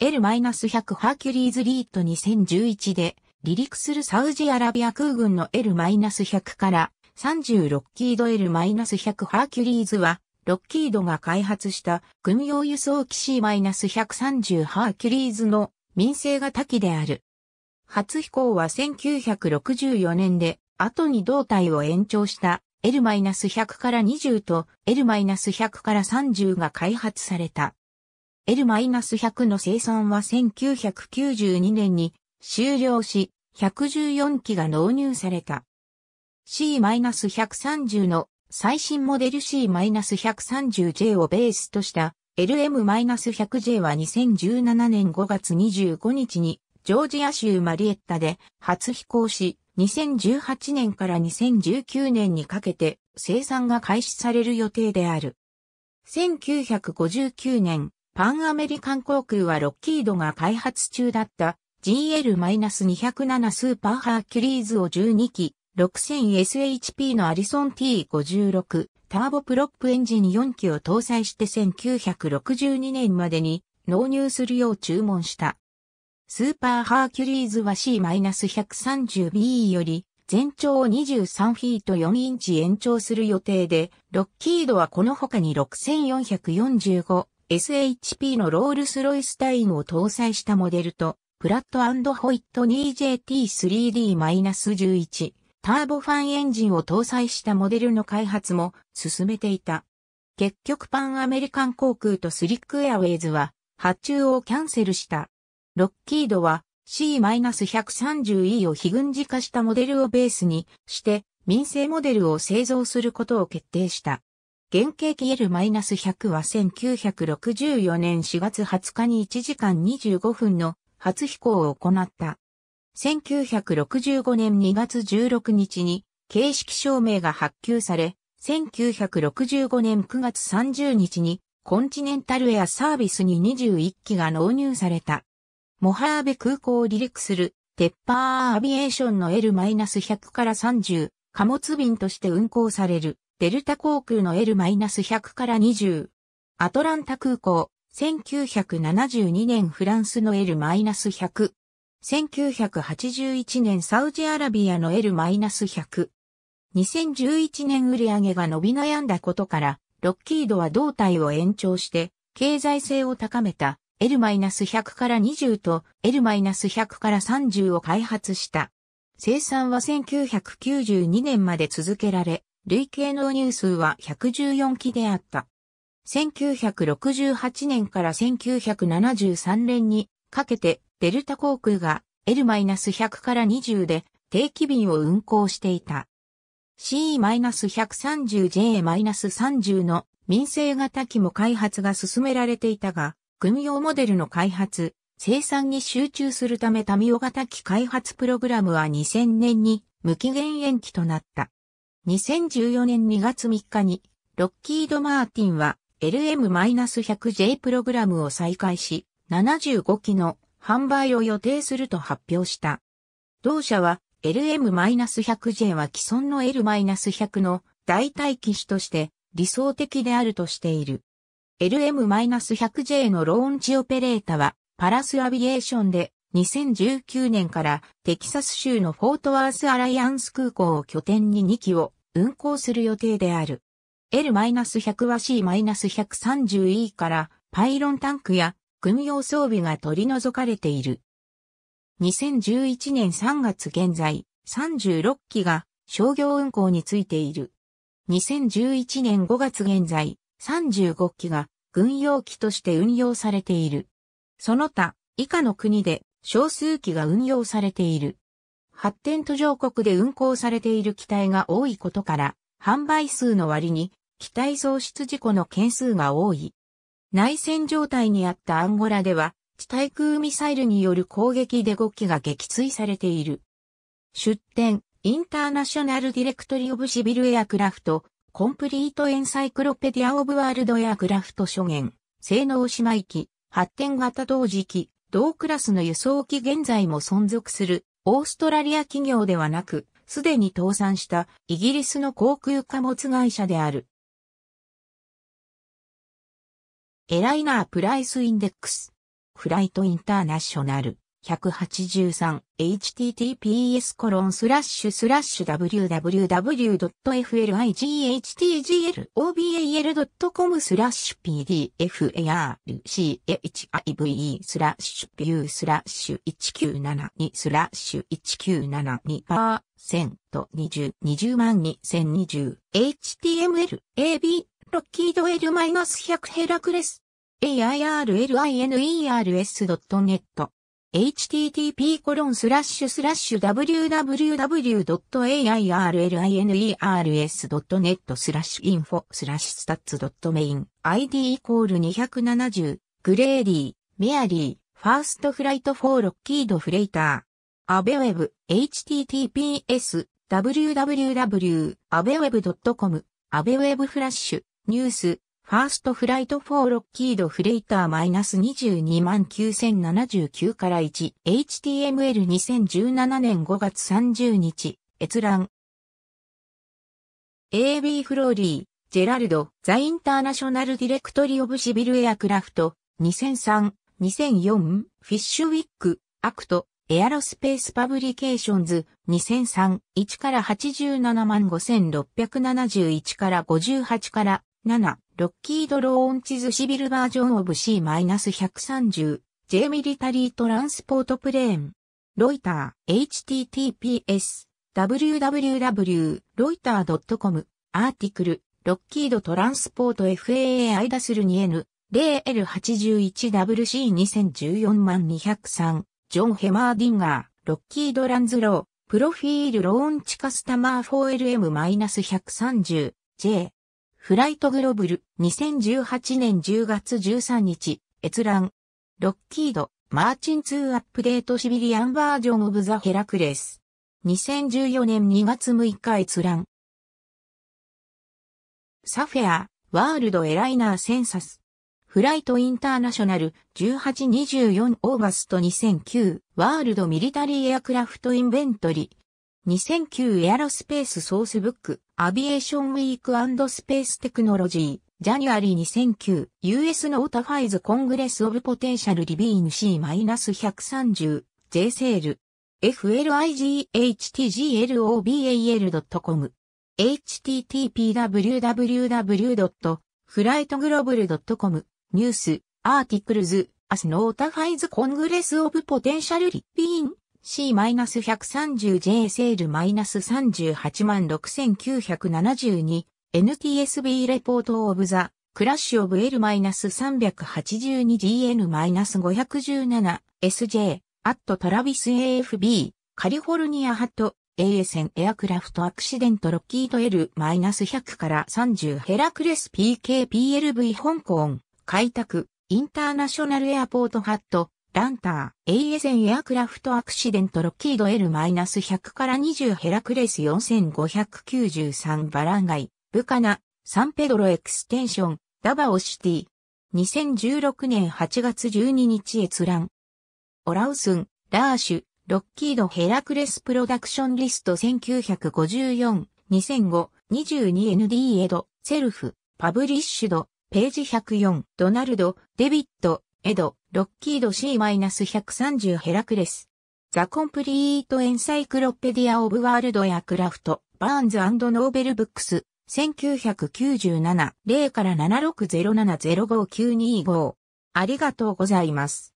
L-100 ハーキュリーズリート2011で離陸するサウジアラビア空軍の L-100 から36キード L-100 ハーキュリーズはロッキードが開発した軍用輸送機 C-130 ハーキュリーズの民生型機である。初飛行は1964年で後に胴体を延長した L-100 から20と L-100 から30が開発された。L-100 の生産は1992年に終了し、114機が納入された。C-130 の最新モデル C-130J をベースとした LM-100J は2017年5月25日にジョージア州マリエッタで初飛行し、2018年から2019年にかけて生産が開始される予定である。1959年、パンアメリカン航空はロッキードが開発中だった GL-207 スーパーハーキュリーズを12機 6000SHP のアリソン T56 ターボプロップエンジン4機を搭載して1962年までに納入するよう注文した。スーパーハーキュリーズは C-130B より全長を23フィート4インチ延長する予定で、ロッキードはこの他に6445 SHP のロールスロイスタインを搭載したモデルと、プラットホイット 2JT3D-11 ターボファンエンジンを搭載したモデルの開発も進めていた。結局パンアメリカン航空とスリックエアウェイズは発注をキャンセルした。ロッキードは C-130E を非軍事化したモデルをベースにして民生モデルを製造することを決定した。原型キエル -100 は1964年4月20日に1時間25分の初飛行を行った。1965年2月16日に形式証明が発給され、1965年9月30日にコンチネンタルエアサービスに21機が納入された。モハーベ空港を離陸するテッパーアビエーションの L-100 から30貨物便として運航される。デルタ航空の L-100 から20。アトランタ空港、1972年フランスの L-100。1981年サウジアラビアの L-100。2011年売上が伸び悩んだことから、ロッキードは胴体を延長して、経済性を高めた L-100 から20と L-100 から30を開発した。生産は1992年まで続けられ、累計納入数は114機であった。1968年から1973年にかけてデルタ航空が L-100 から20で定期便を運航していた。C-130J-30 の民生型機も開発が進められていたが、軍用モデルの開発、生産に集中するためタミオ型機開発プログラムは2000年に無期限延期となった。2014年2月3日に、ロッキード・マーティンは LM-100J プログラムを再開し、75機の販売を予定すると発表した。同社は LM-100J は既存の L-100 の代替機種として理想的であるとしている。LM-100J のローンチオペレータはパラスアビエーションで2019年からテキサス州のフォートワースアライアンス空港を拠点に2機を運行する予定である。L-100 は C-130E からパイロンタンクや軍用装備が取り除かれている。2011年3月現在、36機が商業運行についている。2011年5月現在、35機が軍用機として運用されている。その他、以下の国で少数機が運用されている。発展途上国で運航されている機体が多いことから、販売数の割に、機体増失事故の件数が多い。内戦状態にあったアンゴラでは、地対空ミサイルによる攻撃で5機が撃墜されている。出展、インターナショナルディレクトリオブシビルエアクラフト、コンプリートエンサイクロペディアオブワールドエアクラフト諸言、性能姉妹機、発展型同時期、同クラスの輸送機現在も存続するオーストラリア企業ではなく、すでに倒産したイギリスの航空貨物会社である。エライナープライスインデックス。フライトインターナショナル。183https コロンスラッシュスラッシュ w w w f l i g h t g l o b a l c o m スラッシュ pdfarchive スラッシュビュースラッシュ1972スラッシュ1972%ーセント20万 2020HTML AB ロッキード L-100 ヘラクレス airliners.net http://www.airlines.net スラッシュインフォスラッシュスタッツメイン id イコール270グレーディー、メアリー、ファーストフライトフォーロッキードフレイター。アベウェブ https www.abeweb.com アベウェブフラッシュニュースファーストフライトフォーロッキードフレイター229,079から1、HTML2017 年5月30日、閲覧。AB フローリー、ジェラルド、ザ・インターナショナル・ディレクトリ・オブ・シビル・エアクラフト、2003、2004、フィッシュウィック、アクト、エアロスペース・パブリケーションズ、2003、1から87万5671から58から7、ロッキード・ローンチズ・シビルバージョン・オブ・ C-130、J ミリタリー・トランスポート・プレーン。ロイター、https、www.loiter.com、アーティクル、ロッキード・トランスポート FAA アイダスル 2N、0L81WC2014 万203、ジョン・ヘマーディンガー、ロッキード・ランズロー、プロフィール・ローンチ・カスタマー 4LM-130、J、フライトグロブル、2018年10月13日、閲覧。ロッキード、マーチン2アップデートシビリアンバージョンオブザヘラクレス。2014年2月6日閲覧。サフェア、ワールドエライナーセンサス。フライトインターナショナル1824オーガスト2009ワールドミリタリーエアクラフトインベントリ2009エアロスペースソースブック、アビエーションウィークスペーステクノロジー、ジャニュアリー2009、US ノータファイズコングレスオブポテンシャルリビーン C-130、J セール、FLIGHTGLOBAL.com、http://www.flightglobal.com、ニュース、アーティクルズ、アスノータファイズコングレスオブポテンシャルリビーン C-130J セール -386,972 NTSB レポートオブザクラッシュオブ l 3 8 2 g n 5 1 7 SJ アットトラビス AFB カリフォルニアハット ASN エアクラフトアクシデントロッキード L-100 から30ヘラクレス PKPLV 香港開拓インターナショナルエアポートハットランター、ASN エアクラフトアクシデントロッキード L-100 から20ヘラクレス4593バランガイ、ブカナ、サンペドロエクステンション、ダバオシティ。2016年8月12日閲覧。オラウスン、ラーシュ、ロッキードヘラクレスプロダクションリスト1954、2005、22ND エド、セルフ、パブリッシュド、ページ104、ドナルド、デビット、エド、ロッキード C-130 ヘラクレス。ザ・コンプリート・エンサイクロペディア・オブ・ワールド・やクラフト、バーンズノーベル・ブックス、1997-0-7607-05925。ありがとうございます。